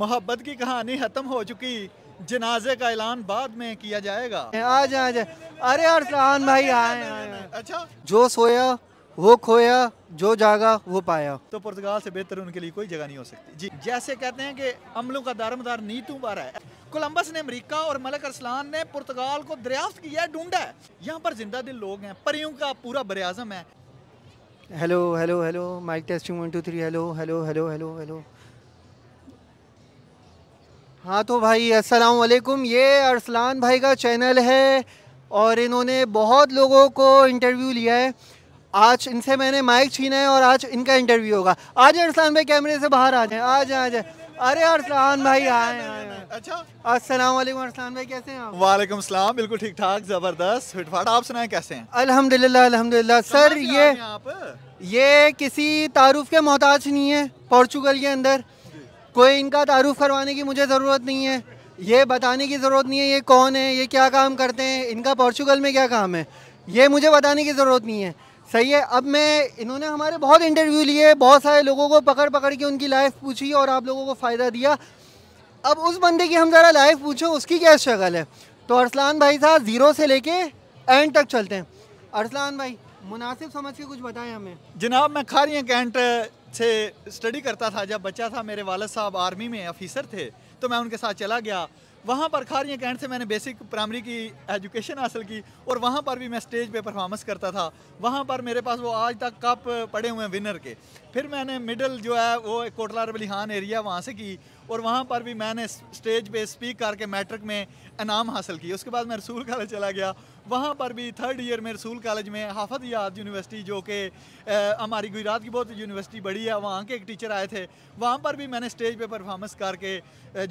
मोहब्बत की कहानी ख़त्म हो चुकी जनाजे का ऐलान बाद में किया जाएगा आ जाए जा। अरे अरसान भाई आए अच्छा जो सोया वो खोया जो जागा वो पाया तो पुर्तगाल से बेहतर उनके लिए कोई जगह नहीं हो सकती जी जैसे कहते हैं कि अमलों का दारमदार नीतू बारा है कोलंबस ने अमेरिका और मलक अरसलान ने पुर्तगाल को दरियाफ्त किया ढूंढा है यहाँ पर जिंदा दिल लोग हैं परियों का पूरा बर आजम है hello hello hello mike testing one two three hello hello hello hello hello हाँ तो भाई असलकुम ये अरसलान भाई का चैनल है और इन्होंने बहुत लोगों को इंटरव्यू लिया है आज इनसे मैंने माइक छीना है और आज इनका इंटरव्यू होगा आज अरसलान भाई कैमरे से बाहर आ जाए आ जाए आ जाए अरे अरसलान भाई आए अच्छा अस्सलाम वालेकुम अरसलान भाई कैसे हैं आप वालेकुम सलाम बिल्कुल ठीक ठाक जबरदस्त फिटफाट आप सुनाए कैसे हैं अल्हम्दुलिल्लाह अल्हम्दुलिल्लाह सर ये ये किसी तारुफ के मोहताज नहीं है पोर्चुगल के अंदर कोई इनका तारुफ करवाने की मुझे ज़रूरत नहीं है ये बताने की ज़रूरत नहीं है ये कौन है ये क्या काम करते हैं इनका पोर्चुगल में क्या काम है ये मुझे बताने की ज़रूरत नहीं है सही है अब मैं इन्होंने हमारे बहुत इंटरव्यू लिए बहुत सारे लोगों को पकड़ पकड़ के उनकी लाइफ पूछी और आप लोगों को फ़ायदा दिया अब उस बंदे की हम ज़रा लाइफ पूछो उसकी क्या शक्ल है तो अरसलान भाई साहब ज़ीरो से लेके एंड तक चलते हैं अरसलान भाई मुनासिब समझ के कुछ बताएं हमें जनाब मैं खारियाँ कैंट से स्टडी करता था जब बच्चा था मेरे वालद साहब आर्मी में ऑफिसर थे तो मैं उनके साथ चला गया वहाँ पर खार कैंट से मैंने बेसिक प्राइमरी की एजुकेशन हासिल की और वहाँ पर भी मैं स्टेज पे परफॉर्मेंस करता था वहाँ पर मेरे पास वो आज तक कप पड़े हुए हैं विनर के फिर मैंने मिडल जो है वो कोटला रबलीहान एरिया वहाँ से की और वहाँ पर भी मैंने स्टेज पे स्पीक करके मैट्रिक में इनाम हासिल की उसके बाद मैं रसूल कॉलेज चला गया वहाँ पर भी थर्ड ईयर में रसूल कॉलेज में हाफत याद यूनिवर्सिटी जो कि हमारी गुजरात की बहुत यूनिवर्सिटी बड़ी है वहाँ के एक टीचर आए थे वहाँ पर भी मैंने स्टेज पर परफॉर्मेंस करके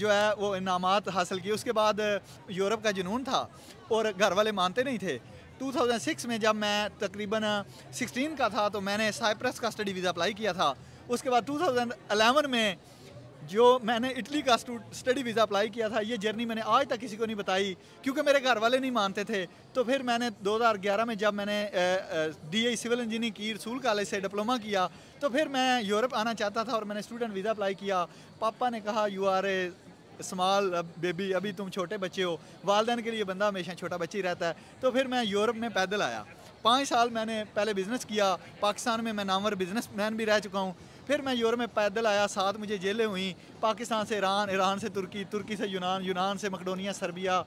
जो है वो इनाम हासिल किए उसके बाद यूरोप का जुनून था और घर वाले मानते नहीं थे 2006 में जब मैं तकरीबन 16 का था तो मैंने साइप्रस का स्टडी वीज़ा अप्लाई किया था उसके बाद 2011 में जो मैंने इटली का स्टडी वीज़ा अप्लाई किया था ये जर्नी मैंने आज तक किसी को नहीं बताई क्योंकि मेरे घर वाले नहीं मानते थे तो फिर मैंने 2011 में जब मैंने डीए सिविल इंजीनियरिंग की रसूल कॉलेज से डिप्लोमा किया तो फिर मैं यूरोप आना चाहता था और मैंने स्टूडेंट वीज़ा अप्लाई किया पापा ने कहा you are a small baby अभी तुम छोटे बच्चे हो वालदेन के लिए बंदा हमेशा छोटा बच्चे ही रहता है तो फिर मैं यूरोप में पैदल आया पाँच साल मैंने पहले बिज़नेस किया पाकिस्तान में मैं नामवर बिज़नेस मैन भी रह चुका हूँ फिर मैं यूरोप में पैदल आया साथ मुझे जेलें हुई पाकिस्तान से ईरान ईरान से तुर्की तुर्की से यूनान यूनान से मकडोनिया सर्बिया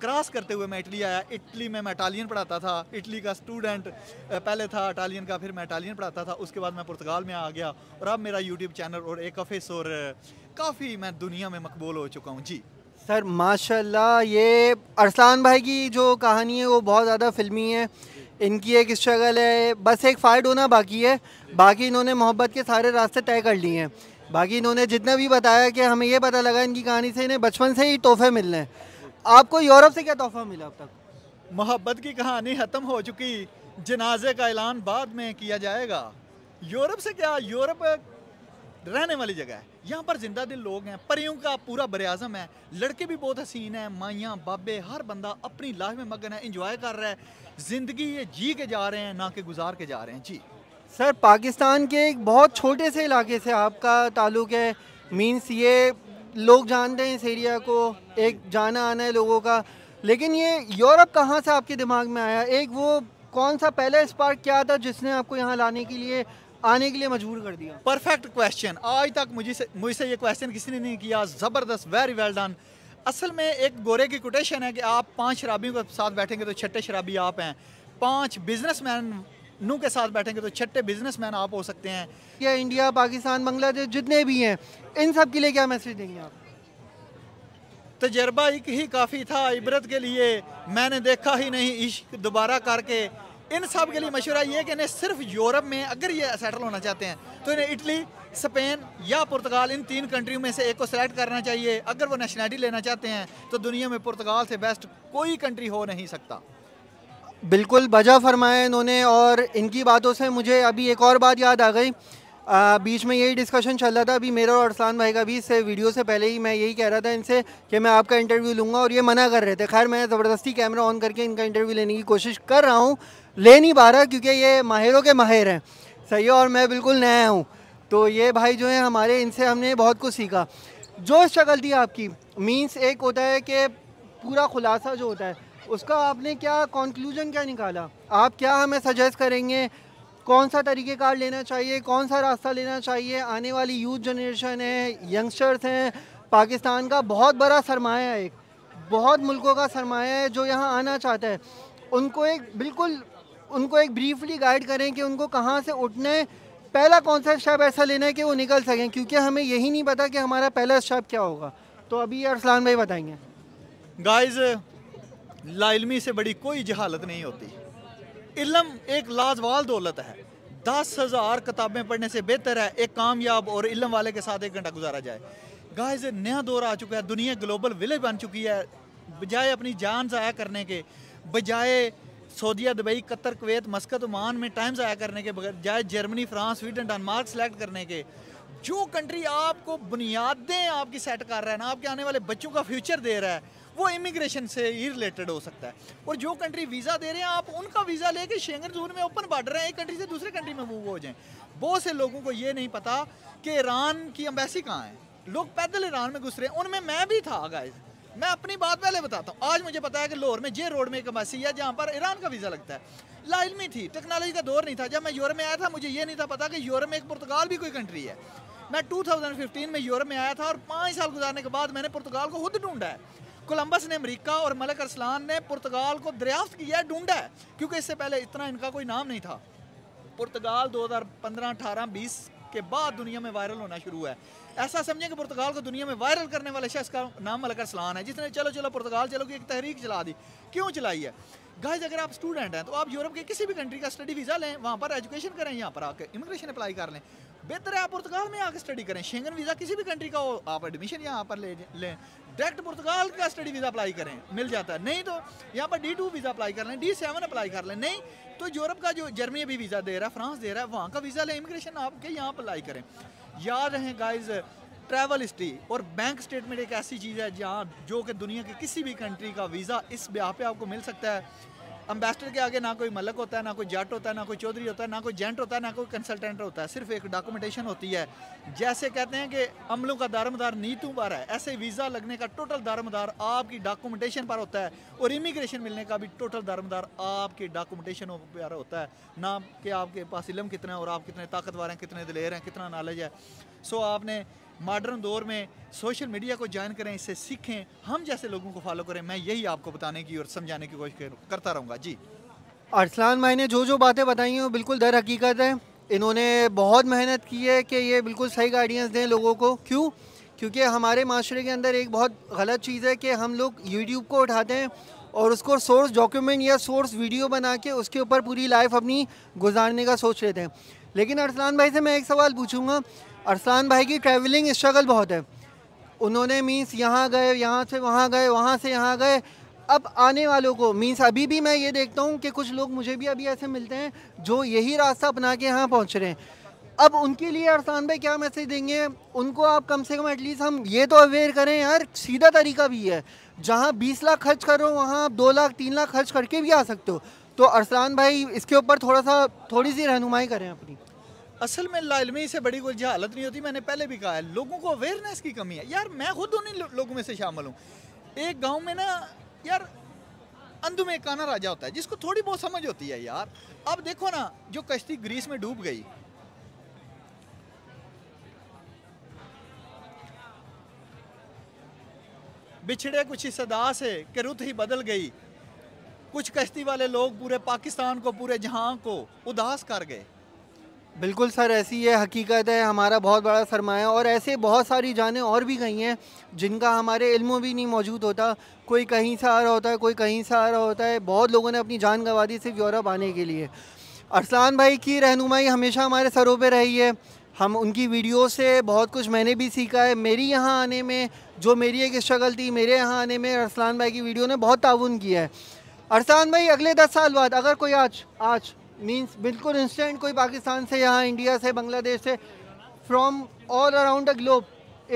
क्रॉस करते हुए मैं इटली आया इटली में मैं इटालियन पढ़ाता था इटली का स्टूडेंट पहले था इटालियन का फिर मैं इटालियन पढ़ाता था उसके बाद मैं पुर्तगाल में आ गया और अब मेरा यूट्यूब चैनल और एक ऑफिस और काफ़ी मैं दुनिया में मकबूल हो चुका हूँ जी सर माशाल्लाह ये अरसान भाई की जो कहानी है वो बहुत ज़्यादा फिल्मी है इनकी एक स्ट्रगल है बस एक फाइट होना बाकी है बाकी इन्होंने मोहब्बत के सारे रास्ते तय कर लिए हैं बाकी इन्होंने जितना भी बताया कि हमें ये पता लगा इनकी कहानी से इन्हें बचपन से ही तोहफे मिलने हैं आपको यूरोप से क्या तोहफा मिला अब तक मोहब्बत की कहानी ख़त्म हो चुकी जनाजे का ऐलान बाद में किया जाएगा यूरोप से क्या यूरोप रहने वाली जगह है यहाँ पर जिंदा दिल लोग हैं परियों का पूरा बरआज़म है लड़के भी बहुत हसीन हैं माइयाँ बाबे हर बंदा अपनी लाइफ में मगन है इंजॉय कर रहा है ज़िंदगी ये जी के जा रहे हैं ना कि गुजार के जा रहे हैं जी सर पाकिस्तान के एक बहुत छोटे से इलाके से आपका ताल्लुक है मीन्स ये लोग जानते हैं इस एरिया को एक जाना आना है लोगों का लेकिन ये यूरोप कहाँ से आपके दिमाग में आया एक वो कौन सा पहला स्पार्क क्या था जिसने आपको यहाँ लाने के लिए आने के लिए मजबूर कर दिया परफेक्ट क्वेश्चन आज तक मुझे मुझसे ये क्वेश्चन किसी ने नहीं किया ज़बरदस्त वेरी वेल डन असल में एक गोरे की कोटेशन है कि आप पांच शराबियों के साथ बैठेंगे तो छठे शराबी आप हैं पांच बिजनेसमैन नू के साथ बैठेंगे तो छठे बिजनेसमैन आप हो सकते हैं या इंडिया पाकिस्तान बांग्लादेश जितने भी हैं इन सब के लिए क्या मैसेज देंगे आप तजर्बा एक ही काफ़ी था इबरत के लिए मैंने देखा ही नहीं इश्क दोबारा करके इन सब के लिए मशवरा ये कि इन्हें सिर्फ यूरोप में अगर ये सेटल होना चाहते हैं तो इन्हें इटली स्पेन या पुर्तगाल इन तीन कंट्रियों में से एक को सेलेक्ट करना चाहिए अगर वो नेशनैलिटी लेना चाहते हैं तो दुनिया में पुर्तगाल से बेस्ट कोई कंट्री हो नहीं सकता बिल्कुल बजा फरमाया इन्होंने और इनकी बातों से मुझे अभी एक और बात याद आ गई आ, बीच में यही डिस्कशन चल रहा था अभी मेरा और अरसान भाई का भी इससे वीडियो से पहले ही मैं यही कह रहा था इनसे कि मैं आपका इंटरव्यू लूँगा और ये मना कर रहे थे खैर मैं ज़बरदस्ती कैमरा ऑन करके इनका इंटरव्यू लेने की कोशिश कर रहा हूँ ले नहीं पा रहा क्योंकि ये माहिरों के माहिर हैं सही है और मैं बिल्कुल नया हूँ तो ये भाई जो है हमारे इनसे हमने बहुत कुछ सीखा जो शक्ल थी आपकी मीन्स एक होता है कि पूरा खुलासा जो होता है उसका आपने क्या कंक्लूजन क्या निकाला आप क्या हमें सजेस्ट करेंगे कौन सा तरीक़ेकार लेना चाहिए कौन सा रास्ता लेना चाहिए आने वाली यूथ जनरेशन है यंगस्टर्स हैं पाकिस्तान का बहुत बड़ा सरमाया है एक बहुत मुल्कों का सरमाया है जो यहाँ आना चाहता है उनको एक बिल्कुल उनको एक ब्रीफली गाइड करें कि उनको कहाँ से उठना है पहला कौन सा स्टेप ऐसा लेना है कि वो निकल सकें क्योंकि हमें यही नहीं पता कि हमारा पहला स्टेप क्या होगा तो अभी अरसलान भाई बताएंगे गाइज लाइलमी से बड़ी कोई जहालत नहीं होती इलम एक लाजवाल दौलत है दस हज़ार किताबें पढ़ने से बेहतर है एक कामयाब और इलम वाले के साथ एक घंटा गुजारा जाए गाइज नया दौर आ चुका है दुनिया ग्लोबल विलेज बन चुकी है बजाय अपनी जान ज़ाया करने के बजाय सऊदीया Dubai Qatar Kuwait Muscat Oman में टाइम ज़ाया करने के बजाय Germany France Sweden Denmark select करने के जो कंट्री आपको बुनियादें आपकी सेट कर रहा है ना आपके आने वाले बच्चों का फ्यूचर दे रहा है वो इमिग्रेशन से ही रिलेटेड हो सकता है और जो कंट्री वीज़ा दे रहे हैं आप उनका वीज़ा लेके शेंगर जोन में ओपन बार्डर है एक कंट्री से दूसरे कंट्री में मूव हो जाएं बहुत से लोगों को ये नहीं पता कि ईरान की अम्बेसी कहाँ है लोग पैदल ईरान में घुस रहे हैं उनमें मैं भी था गाइज मैं अपनी बात पहले बताता हूँ आज मुझे पता है कि लाहौर में जे रोड में एक अम्बेसी है जहाँ पर ईरान का वीज़ा लगता है लाइलमी थी टेक्नोलॉजी का दौर नहीं था जब मैं यूरोप में आया था मुझे ये नहीं था पता कि यूरोप में एक पुर्तगाल भी कोई कंट्री है मैं 2015 में यूरोप में आया था और पाँच साल गुजारने के बाद मैंने पुर्तगाल को खुद ढूंढा है कोलंबस ने अमेरिका और मलक अरसलान ने पुर्तगाल को दरियाफ्त किया है ढूंढा है क्योंकि इससे पहले इतना इनका कोई नाम नहीं था पुर्तगाल 2015 18 20 के बाद दुनिया में वायरल होना शुरू है ऐसा समझें कि पुर्तगाल को दुनिया में वायरल करने वाले शख्स का नाम मलक अरसलान है जिसने चलो चलो पुर्तगाल चलो की एक तहरीक चला दी क्यों चलाई है गाइज अगर आप स्टूडेंट हैं तो आप यूरोप के किसी भी कंट्री का स्टडी वीज़ा लें वहाँ पर एजुकेशन करें यहाँ पर आकर इमिग्रेशन अप्लाई कर लें बेहतर है आप पुर्तगाल में आकर स्टडी करें शेंगन वीज़ा किसी भी कंट्री का हो आप एडमिशन यहाँ पर ले लें डायरेक्ट पुर्तगाल का स्टडी वीज़ा अप्लाई करें मिल जाता है नहीं तो यहाँ पर डी टू वीज़ा अप्लाई कर लें डी सेवन अप्लाई कर लें नहीं तो यूरोप का जो जर्मनी अभी वीज़ा दे रहा है फ्रांस दे रहा है वहाँ का वीज़ा लें इमिग्रेशन आपके यहाँ अप्लाई करें याद रहें गाइज ट्रैवल हिस्ट्री और बैंक स्टेटमेंट एक ऐसी चीज़ है जहाँ जो कि दुनिया के किसी भी कंट्री का वीज़ा इस ब्याह पे आपको मिल सकता है अम्बेसडर के आगे ना कोई मलक होता है ना कोई जट होता है ना कोई चौधरी होता है ना कोई जेंट होता है ना कोई कंसल्टेंट होता है सिर्फ एक डॉक्यूमेंटेशन होती है जैसे कहते हैं कि अमलों का दारमदार नीतू पर है ऐसे वीज़ा लगने का टोटल दारमदार आपकी डॉक्यूमेंटेशन पर होता है और इमिग्रेशन मिलने का भी टोटल दारमदार आपके डॉक्यूमेंटेशन पर होता है ना कि आपके पास इलम कितना है और आप कितने ताकतवर हैं कितने दिलेर हैं कितना नॉलेज है सो आपने मॉडर्न दौर में सोशल मीडिया को ज्वाइन करें इससे सीखें हम जैसे लोगों को फॉलो करें मैं यही आपको बताने की और समझाने की कोशिश करता रहूँगा जी अरसलान भाई ने जो जो बातें बताई हैं वो बिल्कुल दर हकीकत है इन्होंने बहुत मेहनत की है कि ये बिल्कुल सही गाइडेंस दें लोगों को क्यों क्योंकि हमारे माशरे के अंदर एक बहुत गलत चीज़ है कि हम लोग यूट्यूब को उठाते हैं और उसको सोर्स डॉक्यूमेंट या सोर्स वीडियो बना के उसके ऊपर पूरी लाइफ अपनी गुजारने का सोच लेते हैं लेकिन अरसलान भाई से मैं एक सवाल पूछूंगा अरसलान भाई की ट्रैवलिंग स्ट्रगल बहुत है उन्होंने मीन्स यहाँ गए यहाँ से वहाँ गए वहाँ से यहाँ गए अब आने वालों को मीन्स अभी भी मैं ये देखता हूँ कि कुछ लोग मुझे भी अभी ऐसे मिलते हैं जो यही रास्ता अपना के यहाँ पहुँच रहे हैं अब उनके लिए अरसान भाई क्या मैसेज देंगे उनको आप कम से कम एटलीस्ट हम ये तो अवेयर करें यार सीधा तरीका भी है जहाँ बीस लाख खर्च करो वहाँ आप दो लाख तीन लाख खर्च करके भी आ सकते हो तो अरसलान भाई इसके ऊपर थोड़ा सा थोड़ी सी रहनुमाई करें अपनी असल में लालमी से बड़ी कोई जहालत नहीं होती मैंने पहले भी कहा है लोगों को अवेयरनेस की कमी है यार मैं खुद उन्हीं लोगों में से शामिल हूँ एक गांव में ना यार अंध में काना राजा होता है जिसको थोड़ी बहुत समझ होती है यार अब देखो ना जो कश्ती ग्रीस में डूब गई बिछड़े कुछ सदा से कि रुत ही बदल गई कुछ कश्ती वाले लोग पूरे पाकिस्तान को पूरे जहां को उदास कर गए बिल्कुल सर ऐसी ये हकीकत है हमारा बहुत बड़ा सरमाया और ऐसे बहुत सारी जानें और भी गई हैं जिनका हमारे इल्म भी नहीं मौजूद होता कोई कहीं से आ रहा होता है कोई कहीं से आ रहा होता है बहुत लोगों ने अपनी जान गंवा दी सिर्फ यूरोप आने के लिए अरसलान भाई की रहनुमाई हमेशा हमारे सरों पर रही है हम उनकी वीडियो से बहुत कुछ मैंने भी सीखा है मेरी यहाँ आने में जो मेरी एक स्ट्रगल थी मेरे यहाँ आने में अरसलान भाई की वीडियो ने बहुत ताउन किया है अरसान भाई अगले दस साल बाद अगर कोई आज आज मीन्स बिल्कुल इंस्टेंट कोई पाकिस्तान से यहाँ इंडिया से बांग्लादेश से from all around the globe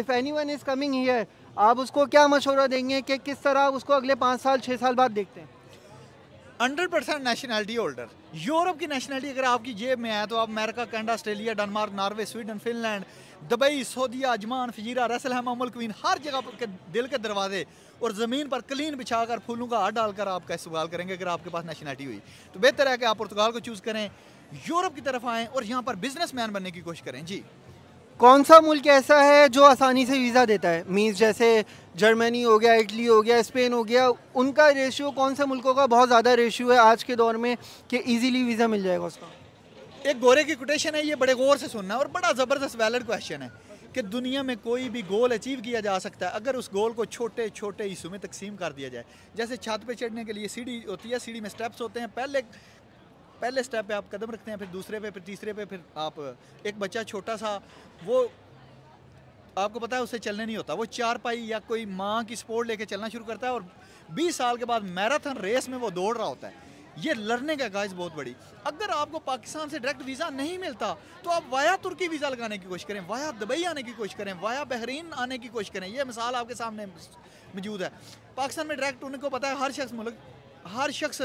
if any one is coming here आप उसको क्या मशवरा देंगे कि किस तरह आप उसको अगले पाँच साल छः साल बाद देखते हैं hundred percent nationality holder Europe की नेशनैलिटी अगर आपकी जेब में है तो आप America Canada Australia Denmark Norway Sweden Finland Dubai Saudi Ajman Fujairah Ras al Khaimah मुल्क हर जगह पर दिल के दरवाजे और ज़मीन पर क्लीन बिछा कर फूलों का हार डालकर आपका इस्तेमाल करेंगे अगर आपके पास नेशनलिटी हुई तो बेहतर है कि आप पुर्तगाल को चूज़ करें यूरोप की तरफ आएँ और यहाँ पर बिजनेस मैन बनने की कोशिश करें जी कौन सा मुल्क ऐसा है जो आसानी से वीज़ा देता है मीन्स जैसे जर्मनी हो गया इटली हो गया स्पेन हो गया उनका रेशियो कौन से मुल्कों का बहुत ज़्यादा रेशियो है आज के दौर में कि इजीली वीज़ा मिल जाएगा उसका एक गोरे की कोटेशन है ये बड़े गौर से सुनना और बड़ा ज़बरदस्त वैलड क्वेश्चन है कि दुनिया में कोई भी गोल अचीव किया जा सकता है अगर उस गोल को छोटे छोटे हिस्सों में तकसीम कर दिया जाए जैसे छत पे चढ़ने के लिए सीढ़ी होती है सीढ़ी में स्टेप्स होते हैं पहले पहले स्टेप पे आप कदम रखते हैं फिर दूसरे पे फिर तीसरे पे फिर आप एक बच्चा छोटा सा वो आपको पता है उसे चलने नहीं होता वो चार पाई या कोई माँ की सपोर्ट लेके चलना शुरू करता है और बीस साल के बाद मैराथन रेस में वो दौड़ रहा होता है ये लर्निंग है गाइस बहुत बड़ी अगर आपको पाकिस्तान से डायरेक्ट वीज़ा नहीं मिलता तो आप वाया तुर्की वीज़ा लगाने की कोशिश करें वाया दुबई आने की कोशिश करें वाया बहरीन आने की कोशिश करें यह मिसाल आपके सामने मौजूद है पाकिस्तान में डायरेक्ट उनको पता है हर शख्स मुल्क हर शख्स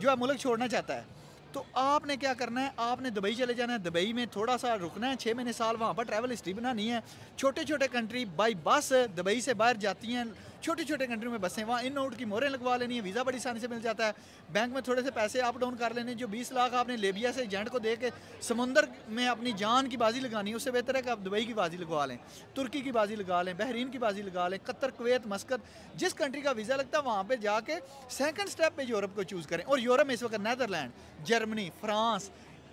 जो है मुल्क छोड़ना चाहता है तो आपने क्या करना है आपने दुबई चले जाना है दुबई में थोड़ा सा रुकना है छः महीने साल वहाँ पर ट्रैवल हिस्ट्री बनानी है छोटे छोटे कंट्री बाई बस दुबई से बाहर जाती हैं छोटे छोटे कंट्री में बसें वहाँ इन आउट की मोरें लगवा लेनी है वीज़ा बड़ी आसानी से मिल जाता है बैंक में थोड़े से पैसे अप डाउन कर लेने जो बीस लाख आपने लेबिया से एजेंट को दे के समुंदर में अपनी जान की बाजी लगानी है उससे बेहतर है कि आप दुबई की बाजी लगवा लें तुर्की की बाजी लगा लें बहरीन की बाजी लगा लें कतर कुवैत मस्कत जिस कंट्री का वीज़ा लगता है वहाँ पर जाके सेकेंड स्टेप पर यूरोप को चूज़ करें और यूरोप में इस वक्त नैदरलैंड जर्मनी फ्रांस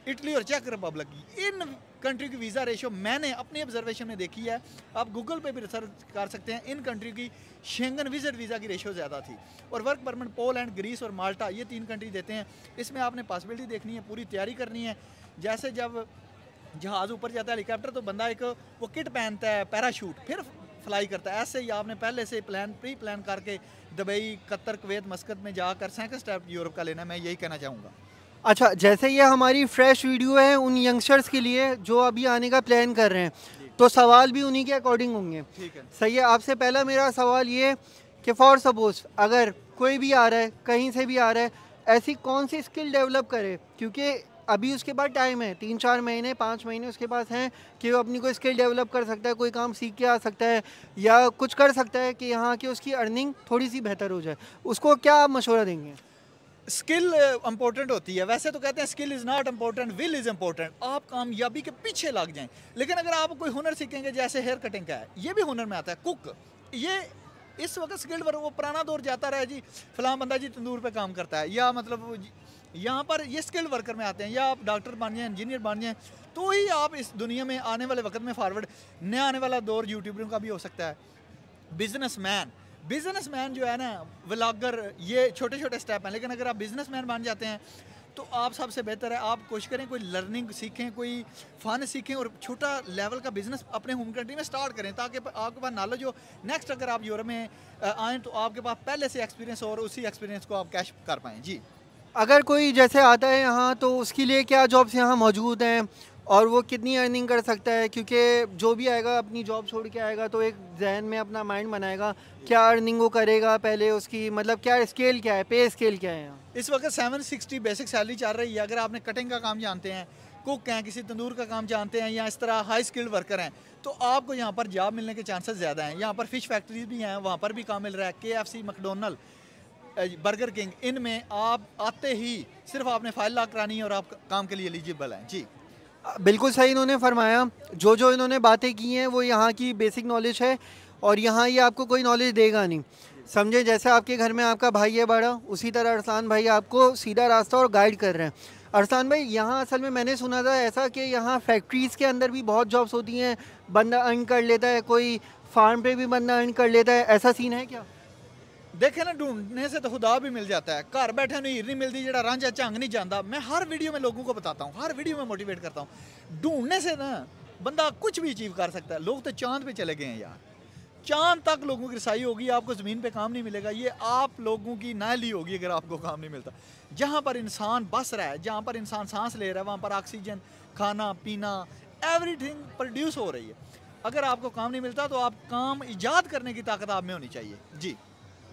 इटली और चेक रिपब्लिक इन कंट्री की वीज़ा रेशो मैंने अपनी ऑब्जर्वेशन में देखी है आप गूगल पे भी रिसर्च कर सकते हैं इन कंट्री की शेंगन विजिट वीज़ा की रेशो ज़्यादा थी और वर्क परमिट पोलैंड ग्रीस और माल्टा ये तीन कंट्री देते हैं इसमें आपने पॉसिबिलिटी देखनी है पूरी तैयारी करनी है जैसे जब जहाज़ ऊपर जाता है हेलीकॉप्टर तो बंदा एक वो किट पहनता है पैराशूट फिर फ्लाई करता है ऐसे ही आपने पहले से प्लान प्री प्लान करके दुबई कतर कुवैत मस्कत में जाकर सैकड़ स्टेप यूरोप का लेना मैं यही कहना चाहूँगा अच्छा जैसे ये हमारी फ्रेश वीडियो है उन यंगस्टर्स के लिए जो अभी आने का प्लान कर रहे हैं तो सवाल भी उन्हीं के अकॉर्डिंग होंगे ठीक है। सही है आपसे पहला मेरा सवाल ये कि फॉर सपोज अगर कोई भी आ रहा है कहीं से भी आ रहा है ऐसी कौन सी स्किल डेवलप करे क्योंकि अभी उसके पास टाइम है तीन चार महीने पाँच महीने उसके पास हैं कि वो अपनी कोई स्किल डेवलप कर सकता है कोई काम सीख के आ सकता है या कुछ कर सकता है कि यहाँ की उसकी अर्निंग थोड़ी सी बेहतर हो जाए उसको क्या आप मशवरा देंगे स्किल इंपॉर्टेंट uh, होती है वैसे तो कहते हैं skill is not important will is important आप कामयाबी के पीछे लग जाएं लेकिन अगर आप कोई हुनर सीखेंगे जैसे हेयर कटिंग का है ये भी हुनर में आता है कुक ये इस वक्त स्किल्ड वर्क वो पुराना दौर जाता रहा जी फलां बंदा जी तंदूर पे काम करता है या मतलब यहाँ पर ये स्किल्ड वर्कर में आते हैं या आप डॉक्टर बन जाए इंजीनियर बन जाएँ तो ही आप इस दुनिया में आने वाले वक्त में फॉरवर्ड नया आने वाला दौर यूट्यूबरों का भी हो सकता है बिजनेस मैन बिजनेसमैन जो है ना व्लागर ये छोटे छोटे स्टेप हैं लेकिन अगर आप बिजनेसमैन बन जाते हैं तो आप सबसे बेहतर है आप कोशिश करें कोई लर्निंग सीखें कोई फ़न सीखें और छोटा लेवल का बिज़नेस अपने होम कंट्री में स्टार्ट करें ताकि आपके पास नॉलेज हो नेक्स्ट अगर आप यूरोप में आएँ तो आपके पास पहले से एक्सपीरियंस हो और उसी एक्सपीरियंस को आप कैश कर पाएँ जी अगर कोई जैसे आता है यहाँ तो उसके लिए क्या जॉब्स यहाँ मौजूद हैं और वो कितनी अर्निंग कर सकता है क्योंकि जो भी आएगा अपनी जॉब छोड़ के आएगा तो एक जहन में अपना माइंड बनाएगा क्या अर्निंग वो करेगा पहले उसकी मतलब क्या स्केल क्या है पे स्केल क्या है इस वक्त सेवन सिक्सटी बेसिक सैलरी चल रही है अगर आपने कटिंग का काम जानते हैं कुक हैं किसी तंदूर का काम जानते हैं या इस तरह हाई स्किल्ड वर्कर हैं तो आपको यहाँ पर जॉब मिलने के चांसेस ज़्यादा हैं यहाँ पर फिश फैक्ट्रीज भी हैं वहाँ पर भी काम मिल रहा है के K F McDonald burger king इनमें आप आते ही सिर्फ आपने फाइल ला करानी है और आप काम के लिए एलिजिबल हैं जी बिल्कुल सही इन्होंने फरमाया जो जो इन्होंने बातें की हैं वो यहाँ की बेसिक नॉलेज है और यहाँ ये यह आपको कोई नॉलेज देगा नहीं समझे जैसे आपके घर में आपका भाई है बड़ा उसी तरह अरसान भाई आपको सीधा रास्ता और गाइड कर रहे हैं अरसान भाई यहाँ असल में मैंने सुना था ऐसा कि यहाँ फैक्ट्रीज़ के अंदर भी बहुत जॉब्स होती हैं बंदा अर्न कर लेता है कोई फार्म पे भी बंदा अर्न कर लेता है ऐसा सीन है क्या देखे ना ढूंढने से तो खुदा भी मिल जाता है घर बैठे हीर नहीं मिलती जरा रांझा झंग नहीं जाता मैं हर वीडियो में लोगों को बताता हूँ हर वीडियो में मोटिवेट करता हूँ ढूंढने से ना बंदा कुछ भी अचीव कर सकता है लोग तो चांद पे चले गए हैं यार चांद तक लोगों की रसाई होगी आपको ज़मीन पे काम नहीं मिलेगा ये आप लोगों की नाली होगी अगर आपको काम नहीं मिलता जहाँ पर इंसान बस रहा है जहाँ पर इंसान सांस ले रहा है वहाँ पर ऑक्सीजन खाना पीना एवरीथिंग प्रोड्यूस हो रही है अगर आपको काम नहीं मिलता तो आप काम ईजाद करने की ताकत आप में होनी चाहिए जी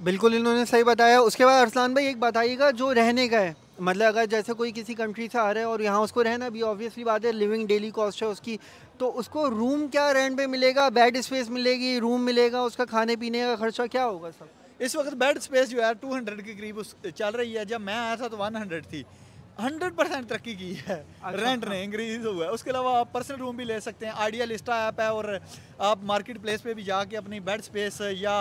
बिल्कुल इन्होंने सही बताया उसके बाद अरसलान भाई एक बताइएगा जो रहने का है मतलब अगर जैसे कोई किसी कंट्री से आ रहा है और यहाँ उसको रहना भी ऑब्वियसली बात है लिविंग डेली कॉस्ट है उसकी तो उसको रूम क्या रेंट पे मिलेगा बेड स्पेस मिलेगी रूम मिलेगा उसका खाने पीने का खर्चा क्या होगा सब इस वक्त बेड स्पेस जो है टू हंड्रेड के करीब उस चल रही है जब मैं आया था तो वन हंड्रेड थी हंड्रेड परसेंट तरक्की की है अच्छा, रेंट ने इंक्रीज हुआ है उसके अलावा आप पर्सनल रूम भी ले सकते हैं आइडिया लिस्टा ऐप है और आप मार्केट प्लेस पे भी जाके अपनी बेड स्पेस या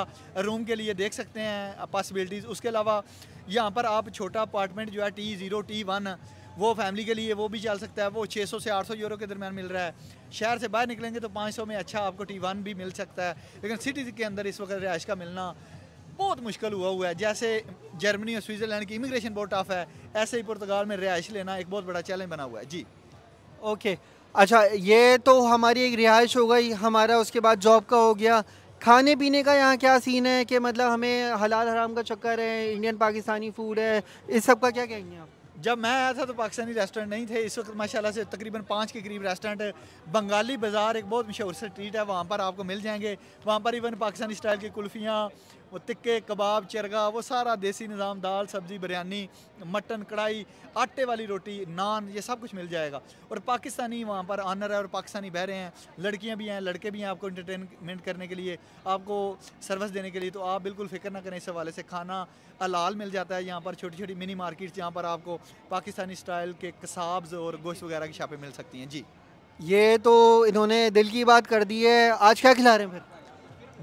रूम के लिए देख सकते हैं पॉसिबिलिटीज़ उसके अलावा यहाँ पर आप छोटा अपार्टमेंट जो है टी ज़ीरो टी वन वो फैमिली के लिए वो भी चल सकता है वो 600 से 800 यूरो के दरमियान मिल रहा है शहर से बाहर निकलेंगे तो 500 में अच्छा आपको टी वन भी मिल सकता है लेकिन सिटीज़ के अंदर इस वक्त रिहाइश का मिलना बहुत मुश्किल हुआ हुआ है जैसे जर्मनी और स्विट्ज़रलैंड की इमिग्रेशन बहुत टफ है ऐसे ही पुर्तगाल में रिहाइश लेना एक बहुत बड़ा चैलेंज बना हुआ है जी ओके अच्छा ये तो हमारी एक रिहाइश हो गई हमारा उसके बाद जॉब का हो गया खाने पीने का यहाँ क्या सीन है कि मतलब हमें हलाल हराम का चक्कर है इंडियन पाकिस्तानी फूड है इस सब का क्या कहेंगे आप जब मैं आया था तो पाकिस्तानी रेस्टोरेंट नहीं थे इस वक्त माशाल्लाह से तकरीबन पाँच के करीब रेस्टोरेंट बंगाली बाज़ार एक बहुत मशहूर स्ट्रीट है वहाँ पर आपको मिल जाएंगे वहाँ पर इवन पाकिस्तानी स्टाइल की कुल्फ़ियाँ वो तिक्के कबाब चरगा वो सारा देसी निज़ाम दाल सब्ज़ी बिरयानी मटन कढ़ाई आटे वाली रोटी नान ये सब कुछ मिल जाएगा और पाकिस्तानी वहाँ पर आनर है और पाकिस्तानी बह रहे हैं लड़कियाँ भी हैं लड़के भी हैं आपको इंटरटेनमेंट करने के लिए आपको सर्विस देने के लिए तो आप बिल्कुल फिक्र ना करें इस हवाले से खाना अलाल मिल जाता है यहाँ पर छोटी छोटी मिनी मार्केट जहाँ पर आपको पाकिस्तानी स्टाइल के कसाब्स और गोश्त वगैरह की शापें मिल सकती हैं जी ये तो इन्होंने दिल की बात कर दी है आज क्या खिला रहे हैं फिर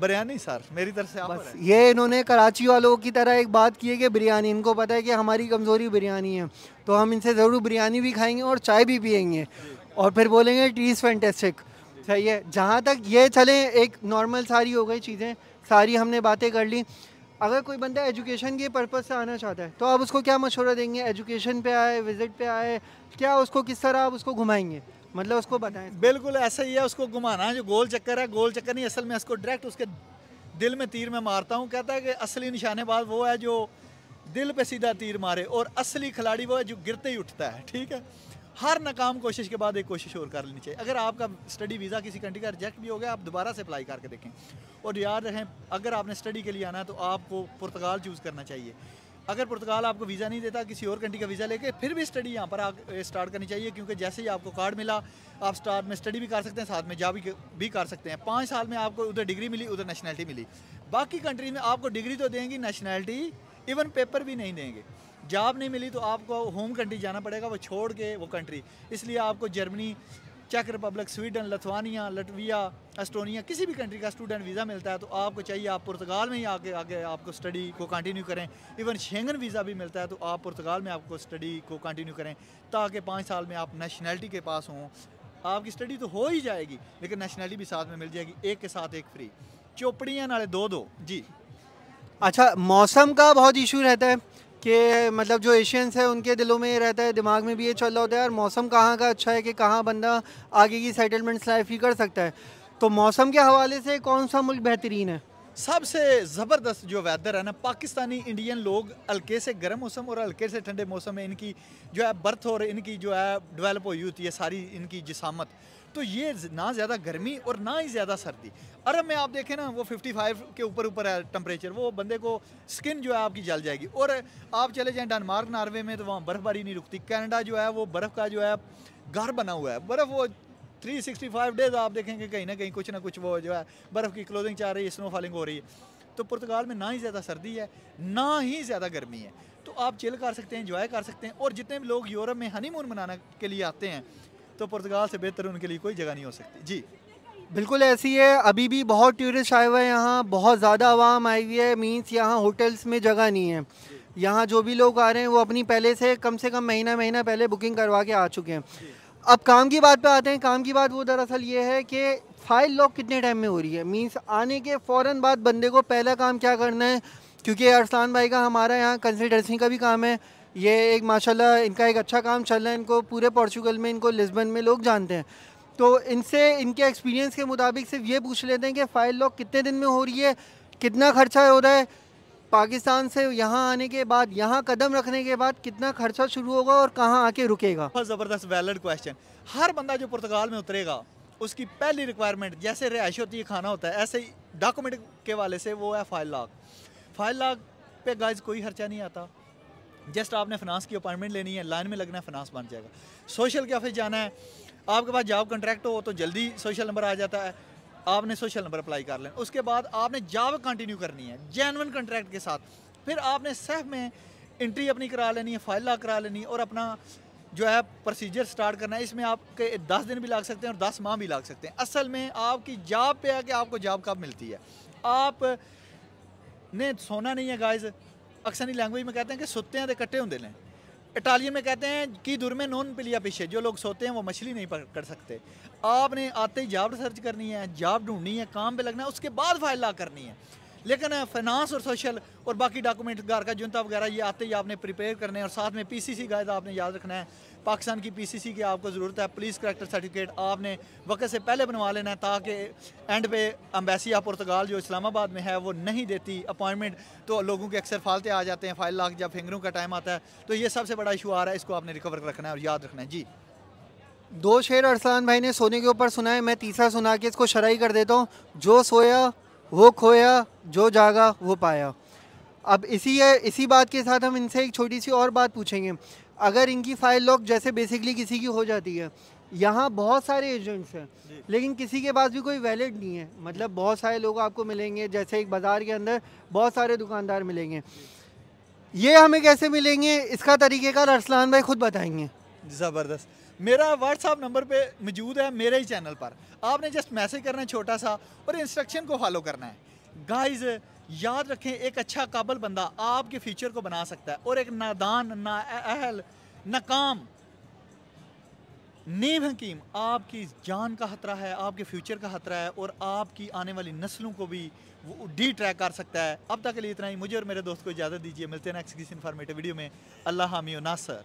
बिरयानी सर मेरी तरफ से बस ये इन्होंने कराची वालों की तरह एक बात की है कि बिरयानी इनको पता है कि हमारी कमज़ोरी बिरयानी है तो हम इनसे ज़रूर बिरयानी भी खाएंगे और चाय भी पियेंगे और फिर बोलेंगे टीज़ फैंटेस्टिक सही है जहाँ तक ये चलें एक नॉर्मल सारी हो गई चीज़ें सारी हमने बातें कर ली अगर कोई बंदा एजुकेशन के पर्पज़ से आना चाहता है तो आप उसको क्या मशवरा देंगे एजुकेशन पे आए विज़िट पे आए क्या उसको किस तरह आप उसको घुमाएंगे मतलब उसको बताएं बिल्कुल ऐसा ही है उसको घुमाना है जो गोल चक्कर है गोल चक्कर नहीं असल में इसको डायरेक्ट उसके दिल में तीर में मारता हूँ कहता है कि असली निशानेबाज वो है जो दिल पे सीधा तीर मारे और असली खिलाड़ी वो है जो गिरते ही उठता है ठीक है हर नाकाम कोशिश के बाद एक कोशिश और कर लेनी चाहिए अगर आपका स्टडी वीज़ा किसी कंट्री का रिजेक्ट भी हो गया आप दोबारा से अप्लाई करके देखें और याद रखें अगर आपने स्टडी के लिए आना है तो आपको पुर्तगाल चूज़ करना चाहिए अगर पुर्तगाल आपको वीज़ा नहीं देता किसी और कंट्री का वीज़ा लेके फिर भी स्टडी यहाँ पर आप स्टार्ट करनी चाहिए क्योंकि जैसे ही आपको कार्ड मिला आप स्टार्ट में स्टडी भी कर सकते हैं साथ में जॉब भी कर सकते हैं पाँच साल में आपको उधर डिग्री मिली उधर नेशनैलिटी मिली बाकी कंट्री में आपको डिग्री तो देंगी नेशनैलिटी इवन पेपर भी नहीं देंगे जॉब नहीं मिली तो आपको होम कंट्री जाना पड़ेगा वो छोड़ के वो कंट्री इसलिए आपको जर्मनी चेक Republic Sweden Lithuania Latvia Estonia किसी भी कंट्री का स्टूडेंट वीज़ा मिलता है तो आपको चाहिए आप पुर्तगाल में ही आगे आगे आपको स्टडी को कंटिन्यू करें इवन शेंगन वीज़ा भी मिलता है तो आप पुर्तगाल में आपको स्टडी को कंटिन्यू करें ताकि पाँच साल में आप नेशनैलिटी के पास हों आपकी स्टडी तो हो ही जाएगी लेकिन नेशनैलिटी भी साथ में मिल जाएगी एक के साथ एक फ्री चोपड़ियाँ नाले दो दो जी अच्छा मौसम का बहुत इशू रहता है कि मतलब जो एशियंस हैं उनके दिलों में ये रहता है दिमाग में भी ये चल रहा होता है यार मौसम कहाँ का अच्छा है कि कहाँ बंदा आगे की सेटलमेंट्स लाइफ ही कर सकता है तो मौसम के हवाले से कौन सा मुल्क बेहतरीन है सबसे ज़बरदस्त जो वेदर है ना पाकिस्तानी इंडियन लोग हल्के से गर्म मौसम और हल्के से ठंडे मौसम में इनकी जो है बर्थ और इनकी जो है डेवलप हुई होती है सारी इनकी जिसामत तो ये ना ज़्यादा गर्मी और ना ही ज़्यादा सर्दी अरब में आप देखें ना वो 55 के ऊपर ऊपर है टम्परेचर वो बंदे को स्किन जो है आपकी जल जाएगी और आप चले जाएँ डनमार्क नार्वे में तो वहाँ बर्फ़बारी नहीं रुकती कैनेडा जो है वो बर्फ़ का जो है घर बना हुआ है बर्फ़ वो 365 डेज आप देखेंगे कहीं ना कहीं कुछ ना कुछ वो जो है बर्फ़ की क्लोदिंग चाह रही है स्नो फॉलिंग हो रही है तो पुर्तगाल में ना ही ज़्यादा सर्दी है ना ही ज़्यादा गर्मी है तो आप चिल कर सकते हैं इंजॉय कर सकते हैं और जितने भी लोग यूरोप में हनीमून मनाने के लिए आते हैं तो पुर्तगाल से बेहतर उनके लिए कोई जगह नहीं हो सकती जी बिल्कुल ऐसी है अभी भी बहुत टूरिस्ट आए हुए हैं यहाँ बहुत ज़्यादा आवाम आई हुई है मीन्स यहाँ होटल्स में जगह नहीं है यहाँ जो भी लोग आ रहे हैं वो अपनी पहले से कम से कम महीना महीना पहले बुकिंग करवा के आ चुके हैं अब काम की बात पे आते हैं काम की बात वो दरअसल ये है कि फाइल लॉक कितने टाइम में हो रही है मींस आने के फ़ौर बाद बंदे को पहला काम क्या करना है क्योंकि अरसान भाई का हमारा यहाँ कंसल्टेंसी का भी काम है ये एक माशाल्लाह इनका एक अच्छा काम चल रहा है इनको पूरे पोर्चुगल में इनको लिस्बन में लोग जानते हैं तो इनसे इनके एक्सपीरियंस के मुताबिक सिर्फ ये पूछ लेते हैं कि फ़ाइल लॉक कितने दिन में हो रही है कितना खर्चा हो रहा है पाकिस्तान से यहाँ आने के बाद यहाँ कदम रखने के बाद कितना खर्चा शुरू होगा और कहाँ आके रुकेगा बहुत ज़बरदस्त वैलड क्वेश्चन हर बंदा जो पुर्तगाल में उतरेगा उसकी पहली रिक्वायरमेंट जैसे रिहाइश होती है खाना होता है ऐसे ही डॉक्यूमेंट के वाले से वो है फाइल लॉक फाइल लॉक पे गाइज कोई खर्चा नहीं आता जस्ट आपने फिनांस की अपॉइंटमेंट लेनी है लाइन में लगना है फिनांस बन जाएगा सोशल के ऑफिस जाना है आपके पास जॉब कॉन्ट्रैक्ट हो तो जल्दी सोशल नंबर आ जाता है आपने सोशल नंबर अप्लाई कर लेना उसके बाद आपने जॉब कंटिन्यू करनी है जैनवन कॉन्ट्रैक्ट के साथ फिर आपने सेफ में इंट्री अपनी करा लेनी है फाइल ला करा लेनी और अपना जो है प्रोसीजर स्टार्ट करना है इसमें आपके दस दिन भी लाग सकते हैं और दस माह भी लाग सकते हैं असल में आपकी जॉब पे है कि आपको जॉब कब मिलती है आप ने सोना नहीं है गाइज पाकिस्तानी लैंग्वेज में कहते हैं कि सुते हैं तो कट्टे होंगे ने इटालियन में कहते हैं कि दूर में नॉन पिलिया पीछे जो लोग सोते हैं वो मछली नहीं पकड़ सकते आपने आते ही जाब रिसर्च करनी है जाब ढूंढनी है काम पे लगना है उसके बाद फाइल ला करनी है लेकिन फाइनेंस और सोशल और बाकी डॉक्यूमेंट घर का जुनता वगैरह ये आते ही आपने प्रिपेयर करने और साथ में पीसीसी गाइड आपने याद रखना है पाकिस्तान की पीसीसी की आपको ज़रूरत है पुलिस करेक्टर सर्टिफिकेट आपने वक्त से पहले बनवा लेना है ताकि एंड पे अम्बेसी या पुर्तगाल जो इस्लामाबाद में है वो नहीं देती अपॉइंटमेंट तो लोगों के अक्सर फालते आ जाते हैं फाइल लाख जब फिंगरों का टाइम आता है तो ये सबसे बड़ा इशू आ रहा है इसको आपने रिकवर रखना है और याद रखना है जी दो शेर अरसान भाई ने सोने के ऊपर सुना है मैं तीसरा सुना के इसको शराई कर देता हूँ जो सोया वो खोया जो जागा वो पाया अब इसी है इसी बात के साथ हम इनसे एक छोटी सी और बात पूछेंगे अगर इनकी फ़ाइल लॉक जैसे बेसिकली किसी की हो जाती है यहाँ बहुत सारे एजेंट्स हैं लेकिन किसी के पास भी कोई वैलिड नहीं है मतलब बहुत सारे लोग आपको मिलेंगे जैसे एक बाज़ार के अंदर बहुत सारे दुकानदार मिलेंगे ये हमें कैसे मिलेंगे इसका तरीक़ेकार अरसलान भाई खुद बताएंगे ज़बरदस्त मेरा व्हाट्सअप नंबर पे मौजूद है मेरे ही चैनल पर आपने जस्ट मैसेज करना है छोटा सा और इंस्ट्रक्शन को फॉलो करना है गाइज याद रखें एक अच्छा काबल बंदा आपके फ्यूचर को बना सकता है और एक नादान ना अहल नाकाम नीम हकीम आपकी जान का खतरा है आपके फ्यूचर का खतरा है और आपकी आने वाली नस्लों को भी वो डी ट्रैक कर सकता है अब तक के लिए इतना ही मुझे और मेरे दोस्त को इजाज़त दीजिए मिलते हैं नेक्स्ट किसी इन्फॉर्मेटिव वीडियो में अल्लाह हामी नासर